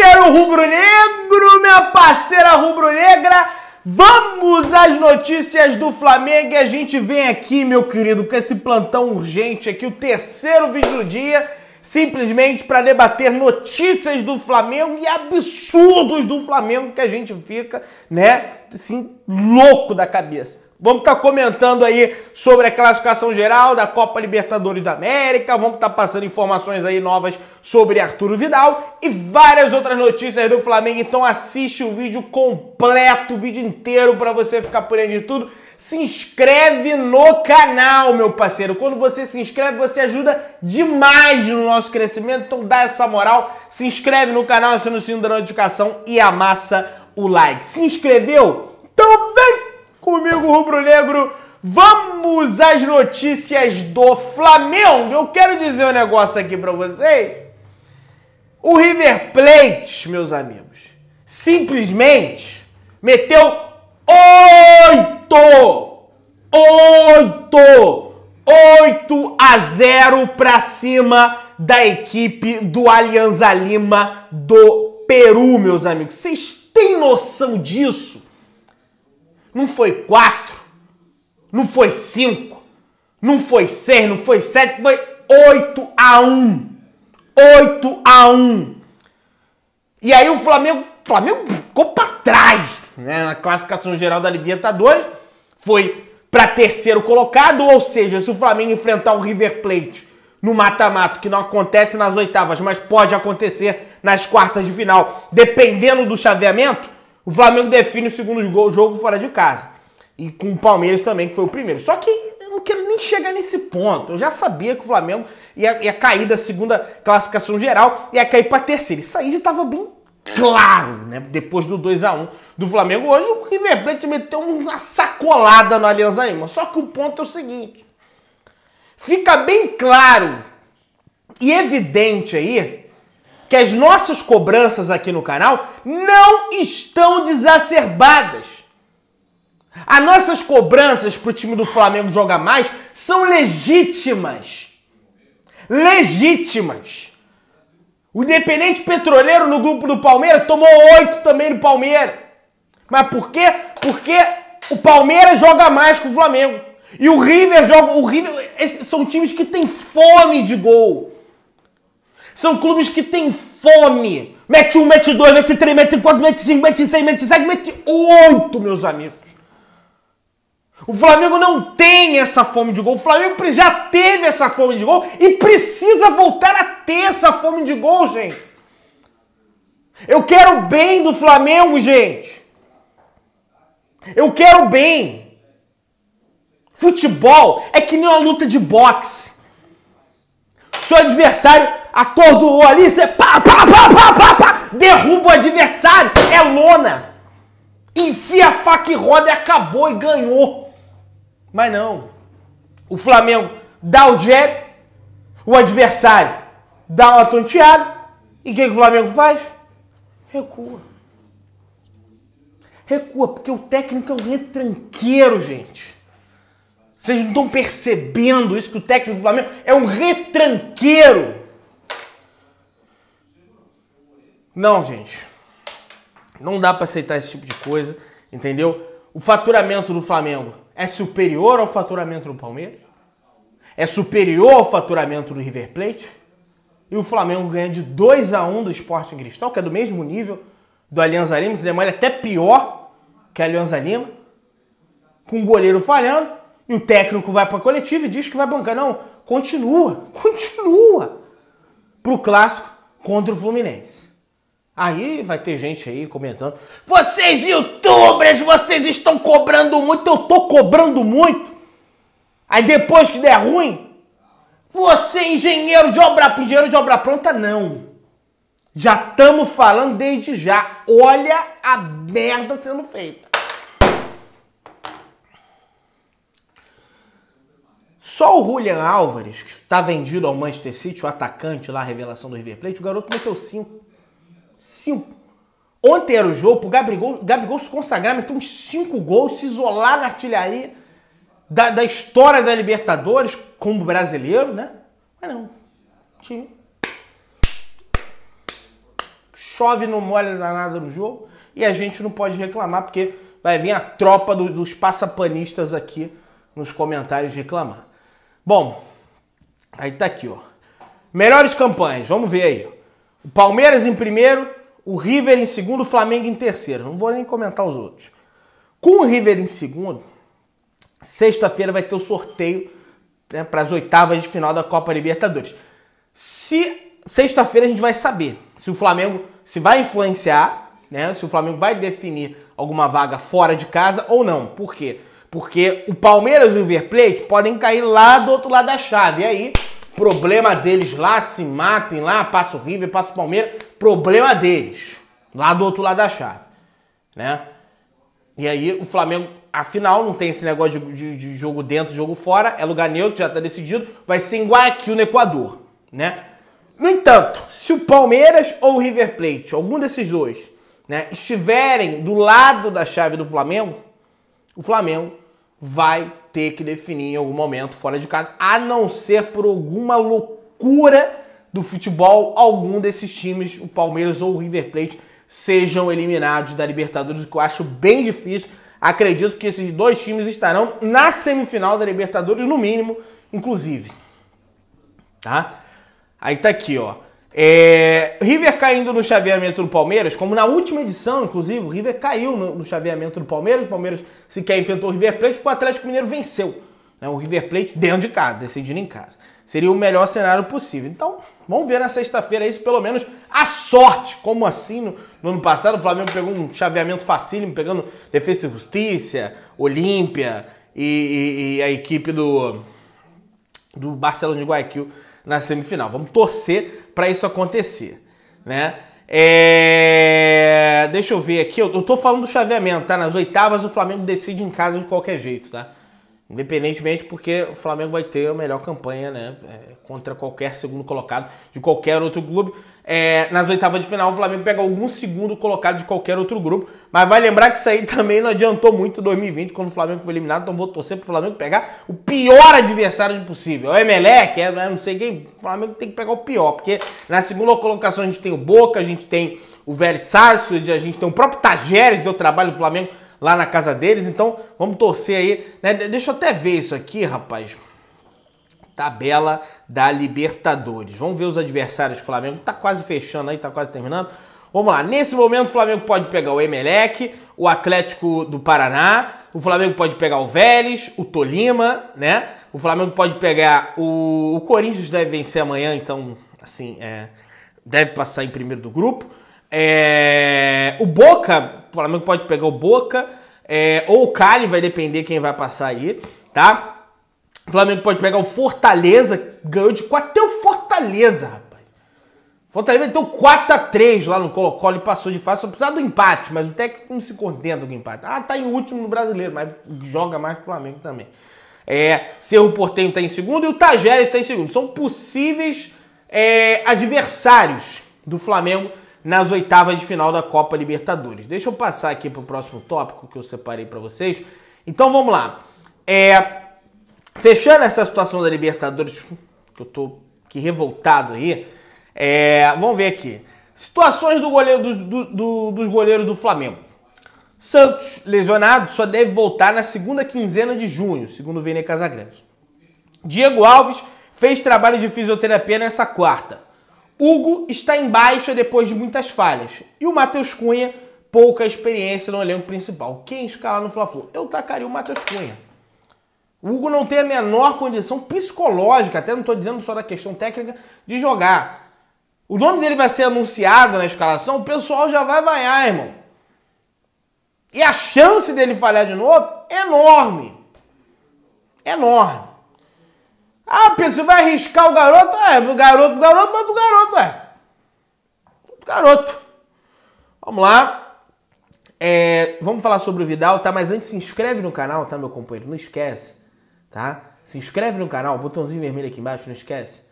parceiro rubro-negro, minha parceira rubro-negra, vamos às notícias do Flamengo e a gente vem aqui, meu querido, com esse plantão urgente aqui, o terceiro vídeo do dia simplesmente para debater notícias do Flamengo e absurdos do Flamengo que a gente fica, né, assim, louco da cabeça. Vamos estar tá comentando aí sobre a classificação geral da Copa Libertadores da América, vamos estar tá passando informações aí novas sobre Arturo Vidal e várias outras notícias do Flamengo. Então assiste o vídeo completo, o vídeo inteiro para você ficar por dentro de tudo se inscreve no canal, meu parceiro. Quando você se inscreve, você ajuda demais no nosso crescimento. Então dá essa moral, se inscreve no canal, aciona o sino da notificação e amassa o like. Se inscreveu? Então vem comigo, Rubro Negro. Vamos às notícias do Flamengo. Eu quero dizer um negócio aqui para vocês. O River Plate, meus amigos, simplesmente meteu zero 0 para cima da equipe do Alianza Lima do Peru, meus amigos. Vocês têm noção disso? Não foi 4, não foi 5, não foi 6, não foi 7, foi 8 a 1. 8 a 1. E aí o Flamengo, Flamengo ficou para trás, né, na classificação geral da Libertadores. Foi para terceiro colocado, ou seja, se o Flamengo enfrentar o River Plate no mata-mata, que não acontece nas oitavas, mas pode acontecer nas quartas de final, dependendo do chaveamento, o Flamengo define o segundo gol, jogo fora de casa. E com o Palmeiras também, que foi o primeiro. Só que eu não quero nem chegar nesse ponto. Eu já sabia que o Flamengo ia, ia cair da segunda classificação geral e ia cair para terceira. Isso aí já estava bem claro, né? Depois do 2 a 1 do Flamengo. Hoje o River Plate meteu uma sacolada no Alianza Lima. Só que o ponto é o seguinte. Fica bem claro e evidente aí que as nossas cobranças aqui no canal não estão desacerbadas. As nossas cobranças para o time do Flamengo jogar mais são legítimas. Legítimas. O Independente Petroleiro no grupo do Palmeiras tomou oito também do Palmeiras. Mas por quê? Porque o Palmeiras joga mais que o Flamengo. E o River joga. O River. Esses são times que têm fome de gol. São clubes que têm fome. Mete um, mete dois, mete três, mete quatro, mete cinco, mete seis, mete sete, mete oito, meus amigos. O Flamengo não tem essa fome de gol. O Flamengo já teve essa fome de gol e precisa voltar a ter essa fome de gol, gente. Eu quero o bem do Flamengo, gente. Eu quero o bem. Futebol é que nem uma luta de boxe. Seu adversário acordou ali, você pá, pá, pá, pá, pá, pá, derruba o adversário. É lona. Enfia a faca e roda e acabou e ganhou. Mas não. O Flamengo dá o jab, o adversário dá uma tonteada. E o que, que o Flamengo faz? Recua. Recua, porque o técnico é um retranqueiro, gente. Vocês não estão percebendo isso que o técnico do Flamengo é um retranqueiro. Não, gente. Não dá para aceitar esse tipo de coisa, entendeu? O faturamento do Flamengo é superior ao faturamento do Palmeiras? É superior ao faturamento do River Plate? e o Flamengo ganha de 2 a 1 do Sporting Cristal, que é do mesmo nível do Alianza Lima, se é demora até pior que a Alianza Lima, com o goleiro falhando, e o técnico vai para a coletiva e diz que vai bancar. Não, continua, continua para o clássico contra o Fluminense. Aí vai ter gente aí comentando: vocês youtubers, vocês estão cobrando muito, eu tô cobrando muito. Aí depois que der ruim, você engenheiro de obra, engenheiro de obra pronta, não. Já estamos falando desde já. Olha a merda sendo feita. Só o Julian Álvares, que está vendido ao Manchester City, o atacante lá, a revelação do River Plate, o garoto meteu 5. 5. Ontem era o jogo o Gabigol, Gabigol se consagrar, meter uns 5 gols, se isolar na artilharia da, da história da Libertadores como brasileiro, né? Mas não. Tinha. Chove, não molha nada no jogo. E a gente não pode reclamar, porque vai vir a tropa do, dos passapanistas aqui nos comentários reclamar. Bom, aí tá aqui, ó. Melhores campanhas, vamos ver aí. O Palmeiras em primeiro, o River em segundo, o Flamengo em terceiro. Não vou nem comentar os outros. Com o River em segundo, Sexta-feira vai ter o sorteio né, para as oitavas de final da Copa Libertadores. Se sexta-feira a gente vai saber se o Flamengo se vai influenciar, né, se o Flamengo vai definir alguma vaga fora de casa ou não. Por quê? Porque o Palmeiras e o River Plate podem cair lá do outro lado da chave. E aí, problema deles lá, se matem lá, passa o River, passa o Palmeiras, problema deles. Lá do outro lado da chave, né? E aí o Flamengo Afinal, não tem esse negócio de, de, de, jogo dentro, jogo fora, é lugar neutro, já está decidido, vai ser em Guayaquil, no Equador, né? No entanto, se o Palmeiras ou o River Plate, algum desses dois, né, estiverem do lado da chave do Flamengo, o Flamengo vai ter que definir em algum momento fora de casa, a não ser por alguma loucura do futebol, algum desses times, o Palmeiras ou o River Plate, sejam eliminados da Libertadores, o que eu acho bem difícil Acredito que esses dois times estarão na semifinal da Libertadores, no mínimo, inclusive. Tá? Aí tá aqui, ó. É... River caindo no chaveamento do Palmeiras, como na última edição, inclusive, o River caiu no, chaveamento do Palmeiras. O Palmeiras sequer enfrentou o River Plate, porque o Atlético Mineiro venceu. Né? O River Plate dentro de casa, decidindo em casa. Seria o melhor cenário possível. Então, vamos ver na sexta-feira isso, pelo menos a sorte. Como assim no, no, ano passado o Flamengo pegou um chaveamento facílimo, pegando Defesa e Justiça, Olímpia e, e, e a equipe do, do Barcelona de Guayaquil na semifinal. Vamos torcer para isso acontecer, né? É... Deixa eu ver aqui. Eu, eu tô falando do chaveamento, tá? Nas oitavas o Flamengo decide em casa de qualquer jeito, tá? Independentemente, porque o Flamengo vai ter a melhor campanha né, é, contra qualquer segundo colocado de qualquer outro clube. É, nas oitavas de final, o Flamengo pega algum segundo colocado de qualquer outro grupo. Mas vai lembrar que isso aí também não adiantou muito em 2020, quando o Flamengo foi eliminado. Então vou torcer para o Flamengo pegar o pior adversário possível. É o Emelec, é, né? não sei quem. O Flamengo tem que pegar o pior, porque na segunda colocação a gente tem o Boca, a gente tem o Versácio, a gente tem o próprio Tajeres, deu trabalho do Flamengo lá na casa deles. Então, vamos torcer aí. Né? Deixa eu até ver isso aqui, rapaz. Tabela da Libertadores. Vamos ver os adversários do Flamengo. Tá quase fechando aí, tá quase terminando. Vamos lá. Nesse momento, o Flamengo pode pegar o Emelec, o Atlético do Paraná. O Flamengo pode pegar o Vélez, o Tolima, né? O Flamengo pode pegar o. O Corinthians deve vencer amanhã, então, assim, é... deve passar em primeiro do grupo. É, o Boca o Flamengo pode pegar o Boca é, ou o Cali, vai depender quem vai passar aí, tá? O Flamengo pode pegar o Fortaleza, ganhou de 4 até o Fortaleza, rapaz. O Fortaleza meteu 4x3 lá no Colo-Colo e passou de fácil, só precisava do empate, mas o técnico não se contenta com o empate. Ah, tá em último no brasileiro, mas joga mais que o Flamengo também. É, Cerro Porteiro está em segundo e o Tajeres está em segundo. São possíveis é, adversários do Flamengo nas oitavas de final da Copa Libertadores. Deixa eu passar aqui para o próximo tópico que eu separei para vocês. Então vamos lá. É, fechando essa situação da Libertadores, que eu tô que revoltado aí, é, vamos ver aqui. Situações do goleiro, do, do, do, dos goleiros do Flamengo. Santos, lesionado, só deve voltar na segunda quinzena de junho, segundo o Vene Casagrande. Diego Alves fez trabalho de fisioterapia nessa quarta. Hugo está em baixa depois de muitas falhas. E o Matheus Cunha, pouca experiência no elenco principal. Quem escala no Fla-Flu? Eu tacaria o Matheus Cunha. O Hugo não tem a menor condição psicológica, até não estou dizendo só da questão técnica, de jogar. O nome dele vai ser anunciado na escalação, o pessoal já vai vaiar, irmão. E a chance dele falhar de novo é enorme. Enorme. Ah, você vai arriscar o garoto? É, o garoto, o garoto, manda o garoto, é. O garoto. Vamos lá. É, vamos falar sobre o Vidal, tá? Mas antes se inscreve no canal, tá, meu companheiro? Não esquece, tá? Se inscreve no canal, botãozinho vermelho aqui embaixo, não esquece.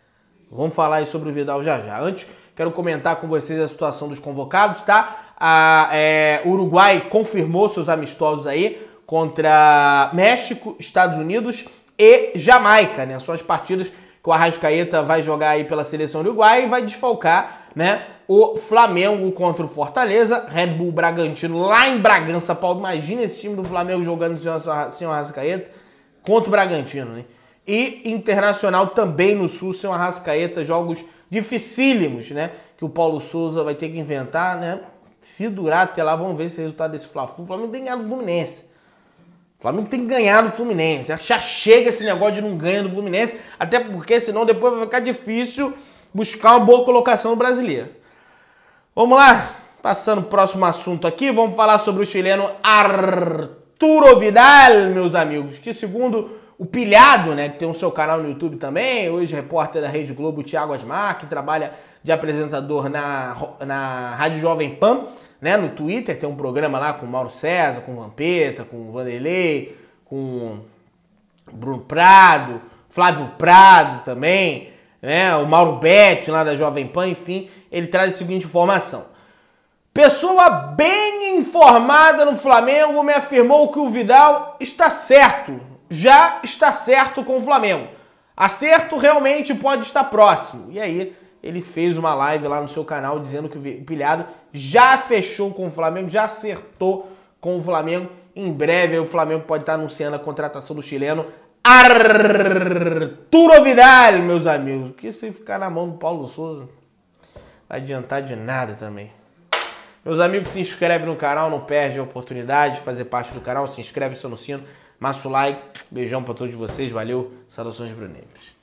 Vamos falar aí sobre o Vidal já já. Antes, quero comentar com vocês a situação dos convocados, tá? A, é, Uruguai confirmou seus amistosos aí contra México, Estados Unidos e Jamaica, né? São as partidas que o Arrascaeta vai jogar aí pela seleção Uruguai e vai desfalcar, né? O Flamengo contra o Fortaleza, Red Bull Bragantino lá em Bragança Paulo. Imagina esse time do Flamengo jogando sem o Arrascaeta contra o Bragantino, né? E Internacional também no Sul, sem o Arrascaeta, jogos dificílimos, né? Que o Paulo Souza vai ter que inventar, né? Se durar até lá, vamos ver esse resultado desse Fla-Flu. O Flamengo tem ganhado do Fluminense. Flamengo tem que ganhar do Fluminense. Já chega esse negócio de não ganhar do Fluminense, até porque senão depois vai ficar difícil buscar uma boa colocação no brasileiro. Vamos lá, passando o próximo assunto aqui, vamos falar sobre o chileno Arturo Vidal, meus amigos, que segundo o Pilhado, né, que tem o seu canal no YouTube também, hoje é repórter da Rede Globo, Thiago Asmar, que trabalha de apresentador na, na Rádio Jovem Pan, né? No Twitter tem um programa lá com o Mauro César, com o Vampeta, com o Vanderlei, com o Bruno Prado, Flávio Prado também, né? O Mauro Betti lá da Jovem Pan, enfim, ele traz a seguinte tipo informação. Pessoa bem informada no Flamengo me afirmou que o Vidal está certo, já está certo com o Flamengo. Acerto realmente pode estar próximo. E aí ele fez uma live lá no seu canal dizendo que o Pilhado já fechou com o Flamengo, já acertou com o Flamengo. Em breve o Flamengo pode estar anunciando a contratação do chileno Arturo Vidal, meus amigos. Que se ficar na mão do Paulo Souza, vai adiantar de nada também. Meus amigos, se inscreve no canal, não perde a oportunidade de fazer parte do canal. Se inscreve, se no sino, massa o like. Beijão para todos vocês, valeu. Saudações bruneiras.